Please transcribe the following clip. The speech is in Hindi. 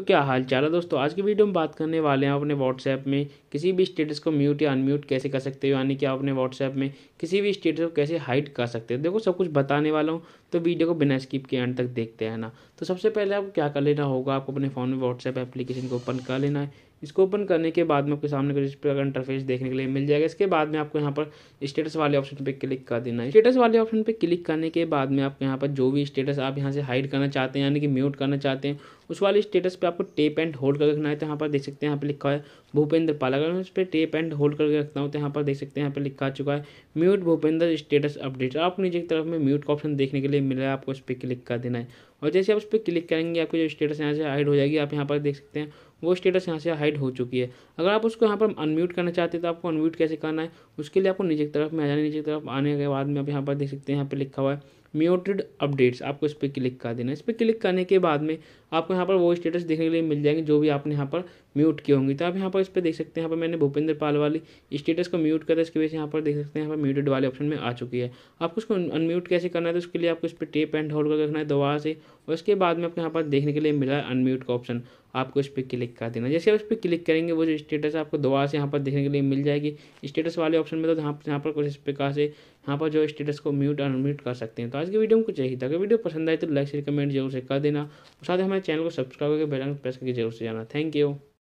तो क्या हाल चाल है दोस्तों आज की वीडियो में बात करने वाले हैं अपने व्हाट्सएप में किसी भी स्टेटस को म्यूट या अनम्यूट कैसे कर सकते हो यानी कि आप अपने व्हाट्सएप में किसी भी स्टेटस को कैसे हाइड कर सकते हो देखो सब कुछ बताने वाला हूँ तो वीडियो को बिना स्किप के एंड तक देखते रहना तो सबसे पहले आपको क्या कर लेना होगा आपको अपने फ़ोन में व्हाट्सएप एप्लीकेशन को ओपन कर लेना है इसको ओपन करने के बाद में आपके सामने कुछ इस प्रकार का इंटरफेस देखने के लिए मिल जाएगा इसके बाद में आपको यहाँ पर स्टेटस वाले ऑप्शन पे क्लिक कर देना है स्टेटस वाले ऑप्शन पे क्लिक करने के बाद में आपको यहाँ पर जो भी स्टेटस आप यहाँ से हाइड करना चाहते हैं यानी कि म्यूट करना चाहते हैं उस वाले स्टेटस पर आपको टेप एंड होल्ड कर रखना है तो यहाँ पर देख सकते हैं यहाँ पर लिखा है भूपेंद्र पाल अगर मैं उस पर टेप एंड होल्ड करके रखता हूँ तो यहाँ पर देख सकते हैं यहाँ पर लिखा आ चुका है म्यूट भूपेंद्र स्टेटस अपडेट आपको नीचे की तरफ में म्यूट का ऑप्शन देखने के लिए मिला है आपको उस पर क्लिक कर देना है और जैसे आप उस पर क्लिक करेंगे आपकी जो स्टेटस यहाँ से हाइड हो जाएगी आप यहाँ पर देख सकते हैं वो स्टेटस यहाँ से हाइड हो चुकी है अगर आप उसको यहाँ पर अनम्यूट करना चाहते हैं तो आपको अनम्यूट कैसे करना है उसके लिए आपको नीचे की तरफ में आ जाना नीचे की तरफ आने के बाद में आप यहाँ पर देख सकते हैं यहाँ पर लिखा हुआ है म्यूटेड अपडेट्स आपको इस पर क्लिक कर देना इस पर क्लिक करने के बाद में आपको यहाँ पर वो स्टेटस देखने के लिए मिल जाएंगे जो भी आपने यहाँ पर म्यूट किए होंगे तो आप यहाँ पर इस पर देख सकते हैं यहाँ पर मैंने भूपेंद्र पाल वाली स्टेटस को म्यूट करा इसकी वजह से यहाँ पर देख सकते हैं यहाँ पर म्यूटेड वाले ऑप्शन में आ चुकी है आपको उसको अनम्यूट कैसे करना है तो उसके लिए आपको इस पर टेप एंड होल्ड करके रखना है दोबारा से उसके बाद में आपको यहाँ पर देखने के लिए मिला है अनम्यूट का ऑप्शन आपको इस पर क्लिक कर देना जैसे आप इस पर क्लिक करेंगे वो जो स्टेटस आपको दोबारा से यहाँ पर देखने के लिए मिल जाएगी स्टेटस वाले ऑप्शन में तो यहाँ पर यहाँ पर कुछ इस प्रकार से यहाँ पर जो स्टेटस को म्यूट और अनम्यूट कर सकते हैं तो आज की वीडियो में कुछ यही था अगर वीडियो पसंद आए तो लाइक शेयर कमेंट जरूर से कर देना और साथ ही हमारे चैनल को सब्सक्राइब करके बेल प्रेस करके जरूर से जाना थैंक यू